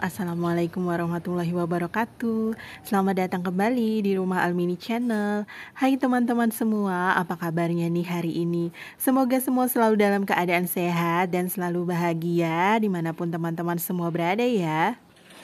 Assalamualaikum warahmatullahi wabarakatuh Selamat datang kembali di rumah Almini Channel Hai teman-teman semua, apa kabarnya nih hari ini? Semoga semua selalu dalam keadaan sehat dan selalu bahagia Dimanapun teman-teman semua berada ya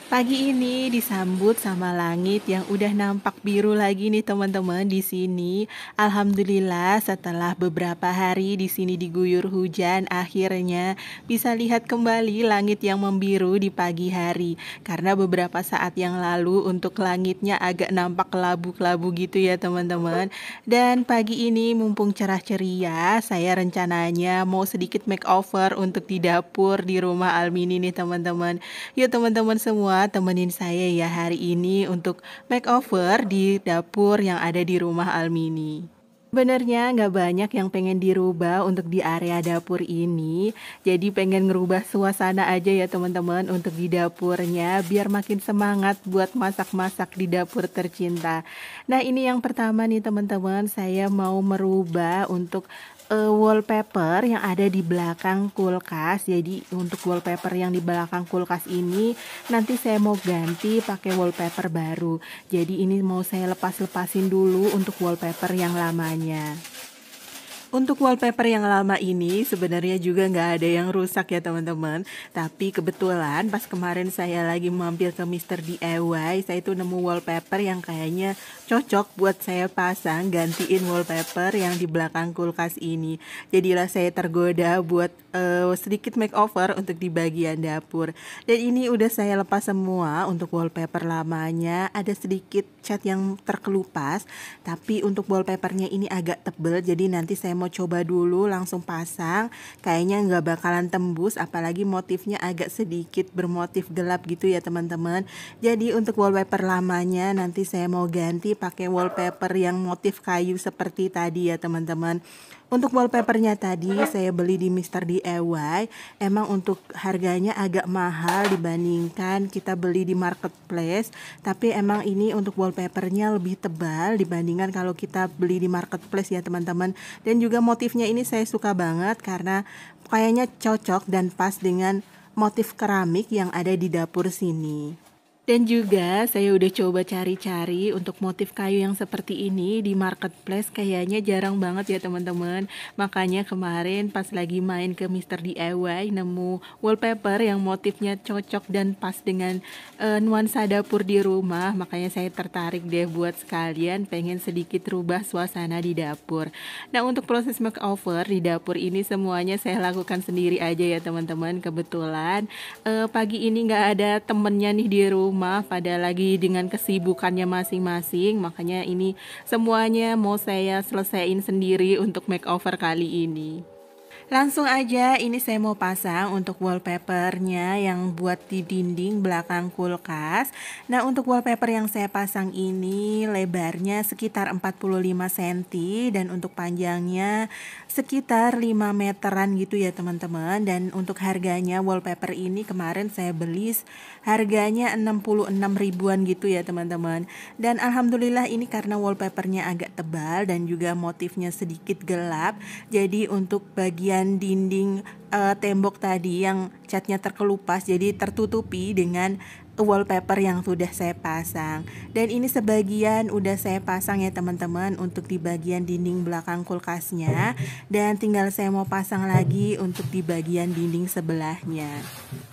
Pagi ini disambut sama langit yang udah nampak biru lagi nih teman-teman di sini. Alhamdulillah setelah beberapa hari di sini diguyur hujan akhirnya bisa lihat kembali langit yang membiru di pagi hari. Karena beberapa saat yang lalu untuk langitnya agak nampak kelabu-kelabu gitu ya teman-teman. Dan pagi ini mumpung cerah ceria, saya rencananya mau sedikit makeover untuk di dapur di rumah Almini nih teman-teman. Yuk teman-teman semua semua temenin saya ya hari ini untuk makeover di dapur yang ada di rumah Almini. Sebenarnya nggak banyak yang pengen dirubah untuk di area dapur ini. Jadi pengen ngerubah suasana aja ya teman-teman untuk di dapurnya biar makin semangat buat masak-masak di dapur tercinta. Nah ini yang pertama nih teman-teman saya mau merubah untuk uh, wallpaper yang ada di belakang kulkas. Jadi untuk wallpaper yang di belakang kulkas ini nanti saya mau ganti pakai wallpaper baru. Jadi ini mau saya lepas-lepasin dulu untuk wallpaper yang lamanya. 呀。Untuk wallpaper yang lama ini sebenarnya juga nggak ada yang rusak ya teman-teman Tapi kebetulan pas kemarin saya lagi mampir ke Mr. DIY Saya itu nemu wallpaper yang kayaknya cocok buat saya pasang gantiin wallpaper yang di belakang kulkas ini Jadilah saya tergoda buat uh, sedikit makeover untuk di bagian dapur Dan ini udah saya lepas semua untuk wallpaper lamanya Ada sedikit cat yang terkelupas Tapi untuk wallpapernya ini agak tebel jadi nanti saya mau coba dulu langsung pasang kayaknya nggak bakalan tembus apalagi motifnya agak sedikit bermotif gelap gitu ya teman-teman jadi untuk wallpaper lamanya nanti saya mau ganti pakai wallpaper yang motif kayu seperti tadi ya teman-teman untuk wallpapernya tadi saya beli di Mister DIY. Emang untuk harganya agak mahal dibandingkan kita beli di marketplace, tapi emang ini untuk wallpapernya lebih tebal dibandingkan kalau kita beli di marketplace ya teman-teman. Dan juga motifnya ini saya suka banget karena kayaknya cocok dan pas dengan motif keramik yang ada di dapur sini. Dan juga saya udah coba cari-cari untuk motif kayu yang seperti ini di marketplace kayaknya jarang banget ya teman-teman. Makanya kemarin pas lagi main ke Mister DIY nemu wallpaper yang motifnya cocok dan pas dengan uh, nuansa dapur di rumah. Makanya saya tertarik deh buat sekalian pengen sedikit rubah suasana di dapur. Nah untuk proses makeover di dapur ini semuanya saya lakukan sendiri aja ya teman-teman. Kebetulan uh, pagi ini nggak ada temennya nih di rumah rumah pada lagi dengan kesibukannya masing-masing makanya ini semuanya mau saya selesaiin sendiri untuk makeover kali ini Langsung aja ini saya mau pasang untuk wallpapernya yang buat di dinding belakang kulkas Nah untuk wallpaper yang saya pasang ini lebarnya sekitar 45 cm dan untuk panjangnya sekitar 5 meteran gitu ya teman-teman Dan untuk harganya wallpaper ini kemarin saya beli harganya 66 ribuan gitu ya teman-teman Dan Alhamdulillah ini karena wallpapernya agak tebal dan juga motifnya sedikit gelap Jadi untuk bagian bagian dinding uh, tembok tadi yang catnya terkelupas jadi tertutupi dengan wallpaper yang sudah saya pasang dan ini sebagian udah saya pasang ya teman-teman untuk di bagian dinding belakang kulkasnya dan tinggal saya mau pasang lagi untuk di bagian dinding sebelahnya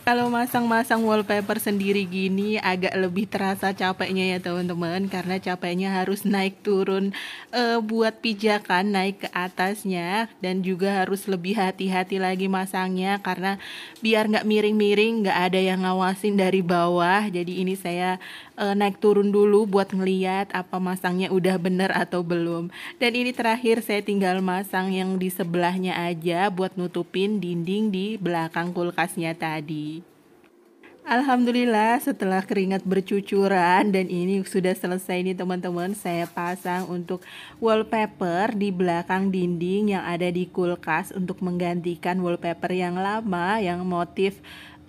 kalau masang-masang wallpaper sendiri gini agak lebih terasa capeknya ya teman-teman karena capeknya harus naik turun e, buat pijakan naik ke atasnya dan juga harus lebih hati-hati lagi masangnya karena biar nggak miring-miring nggak ada yang ngawasin dari bawah bawah jadi ini saya e, naik turun dulu buat ngeliat apa masangnya udah bener atau belum dan ini terakhir saya tinggal masang yang di sebelahnya aja buat nutupin dinding di belakang kulkasnya tadi Alhamdulillah setelah keringat bercucuran dan ini sudah selesai nih teman-teman saya pasang untuk wallpaper di belakang dinding yang ada di kulkas untuk menggantikan wallpaper yang lama yang motif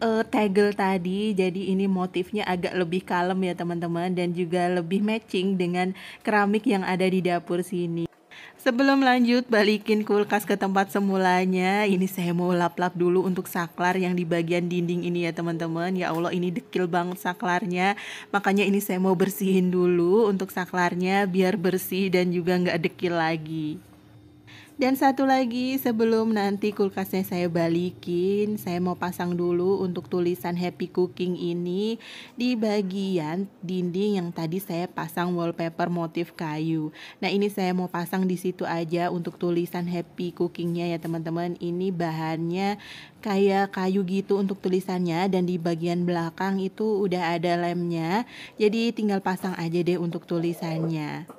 uh, tagel tadi jadi ini motifnya agak lebih kalem ya teman-teman dan juga lebih matching dengan keramik yang ada di dapur sini Sebelum lanjut balikin kulkas ke tempat semulanya Ini saya mau lap-lap dulu untuk saklar yang di bagian dinding ini ya teman-teman Ya Allah ini dekil banget saklarnya Makanya ini saya mau bersihin dulu untuk saklarnya biar bersih dan juga nggak dekil lagi dan satu lagi sebelum nanti kulkasnya saya balikin, saya mau pasang dulu untuk tulisan happy cooking ini di bagian dinding yang tadi saya pasang wallpaper motif kayu. Nah, ini saya mau pasang di situ aja untuk tulisan happy cookingnya ya teman-teman. Ini bahannya kayak kayu gitu untuk tulisannya dan di bagian belakang itu udah ada lemnya. Jadi tinggal pasang aja deh untuk tulisannya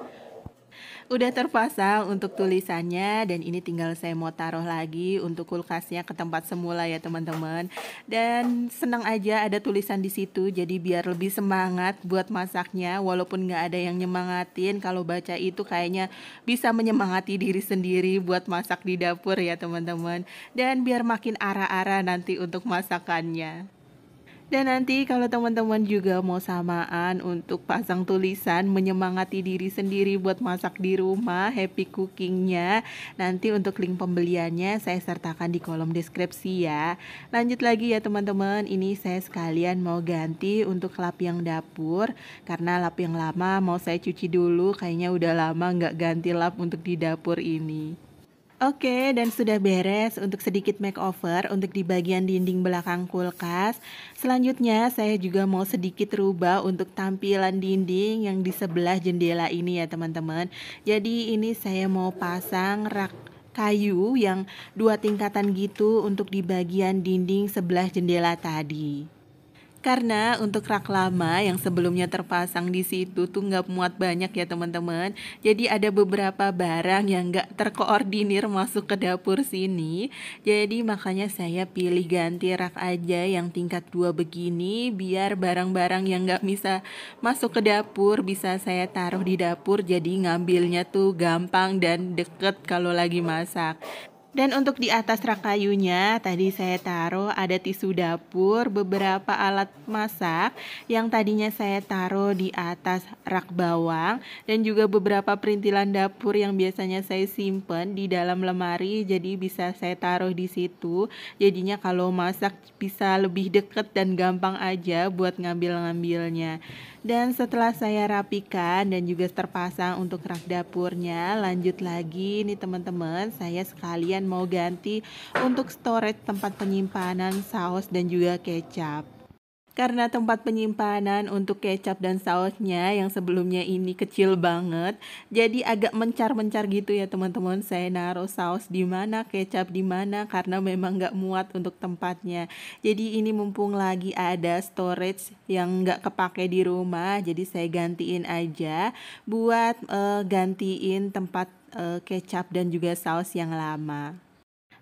udah terpasang untuk tulisannya dan ini tinggal saya mau taruh lagi untuk kulkasnya ke tempat semula ya teman-teman. Dan senang aja ada tulisan di situ jadi biar lebih semangat buat masaknya walaupun nggak ada yang nyemangatin kalau baca itu kayaknya bisa menyemangati diri sendiri buat masak di dapur ya teman-teman. Dan biar makin arah-arah nanti untuk masakannya. Dan nanti kalau teman-teman juga mau samaan untuk pasang tulisan menyemangati diri sendiri buat masak di rumah, happy cookingnya. Nanti untuk link pembeliannya saya sertakan di kolom deskripsi ya. Lanjut lagi ya teman-teman, ini saya sekalian mau ganti untuk lap yang dapur karena lap yang lama mau saya cuci dulu, kayaknya udah lama nggak ganti lap untuk di dapur ini. Oke, dan sudah beres untuk sedikit makeover untuk di bagian dinding belakang kulkas. Selanjutnya, saya juga mau sedikit rubah untuk tampilan dinding yang di sebelah jendela ini ya teman-teman. Jadi ini saya mau pasang rak kayu yang dua tingkatan gitu untuk di bagian dinding sebelah jendela tadi. Karena untuk rak lama yang sebelumnya terpasang di situ tuh nggak muat banyak ya teman-teman. Jadi ada beberapa barang yang nggak terkoordinir masuk ke dapur sini. Jadi makanya saya pilih ganti rak aja yang tingkat dua begini biar barang-barang yang nggak bisa masuk ke dapur bisa saya taruh di dapur jadi ngambilnya tuh gampang dan deket kalau lagi masak. Dan untuk di atas rak kayunya tadi saya taruh ada tisu dapur, beberapa alat masak yang tadinya saya taruh di atas rak bawang dan juga beberapa perintilan dapur yang biasanya saya simpen di dalam lemari jadi bisa saya taruh di situ. Jadinya kalau masak bisa lebih deket dan gampang aja buat ngambil-ngambilnya. Dan setelah saya rapikan dan juga terpasang untuk rak dapurnya, lanjut lagi nih teman-teman, saya sekalian mau ganti untuk storage tempat penyimpanan saus dan juga kecap karena tempat penyimpanan untuk kecap dan sausnya yang sebelumnya ini kecil banget jadi agak mencar-mencar gitu ya teman-teman saya naruh saus di mana kecap di mana karena memang nggak muat untuk tempatnya jadi ini mumpung lagi ada storage yang nggak kepake di rumah jadi saya gantiin aja buat uh, gantiin tempat uh, kecap dan juga saus yang lama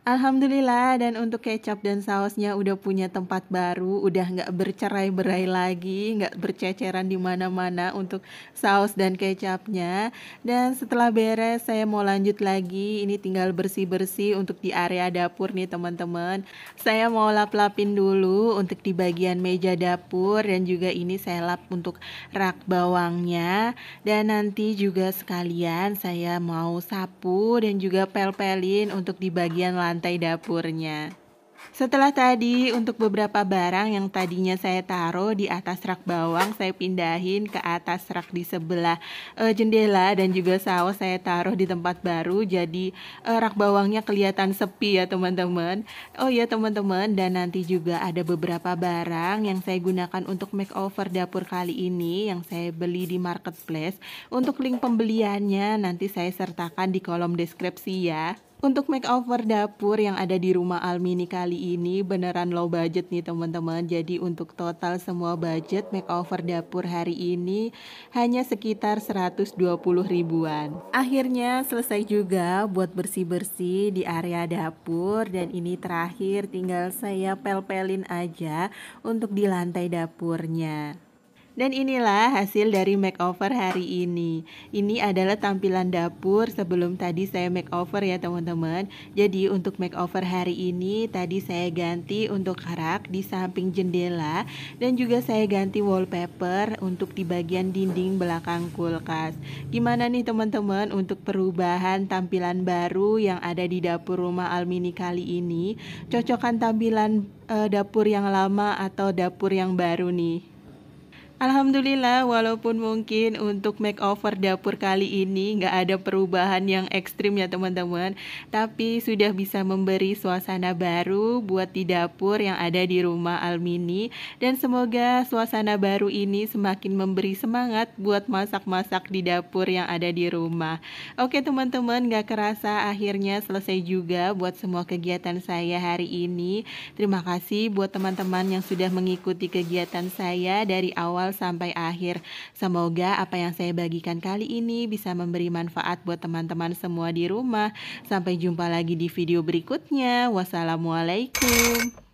Alhamdulillah dan untuk kecap dan sausnya udah punya tempat baru, udah nggak bercerai berai lagi, nggak berceceran di mana-mana untuk saus dan kecapnya. Dan setelah beres saya mau lanjut lagi, ini tinggal bersih-bersih untuk di area dapur nih teman-teman. Saya mau lap-lapin dulu untuk di bagian meja dapur dan juga ini saya lap untuk rak bawangnya. Dan nanti juga sekalian saya mau sapu dan juga pel-pelin untuk di bagian lantai lantai dapurnya. Setelah tadi, untuk beberapa barang yang tadinya saya taruh di atas rak bawang, saya pindahin ke atas rak di sebelah e, jendela dan juga saus saya taruh di tempat baru. Jadi e, rak bawangnya kelihatan sepi ya teman-teman. Oh ya teman-teman, dan nanti juga ada beberapa barang yang saya gunakan untuk makeover dapur kali ini yang saya beli di marketplace. Untuk link pembeliannya nanti saya sertakan di kolom deskripsi ya. Untuk makeover dapur yang ada di rumah Almini kali ini beneran low budget nih teman-teman. Jadi untuk total semua budget makeover dapur hari ini hanya sekitar 120 ribuan. Akhirnya selesai juga buat bersih-bersih di area dapur dan ini terakhir tinggal saya pel-pelin aja untuk di lantai dapurnya. Dan inilah hasil dari makeover hari ini. Ini adalah tampilan dapur sebelum tadi saya makeover ya teman-teman. Jadi untuk makeover hari ini tadi saya ganti untuk rak di samping jendela dan juga saya ganti wallpaper untuk di bagian dinding belakang kulkas. Gimana nih teman-teman untuk perubahan tampilan baru yang ada di dapur rumah Almini kali ini? Cocokan tampilan e, dapur yang lama atau dapur yang baru nih? Alhamdulillah, walaupun mungkin untuk makeover dapur kali ini nggak ada perubahan yang ekstrim ya teman-teman, tapi sudah bisa memberi suasana baru buat di dapur yang ada di rumah Almini dan semoga suasana baru ini semakin memberi semangat buat masak-masak di dapur yang ada di rumah. Oke teman-teman, nggak kerasa akhirnya selesai juga buat semua kegiatan saya hari ini. Terima kasih buat teman-teman yang sudah mengikuti kegiatan saya dari awal sampai akhir. Semoga apa yang saya bagikan kali ini bisa memberi manfaat buat teman-teman semua di rumah. Sampai jumpa lagi di video berikutnya. Wassalamualaikum.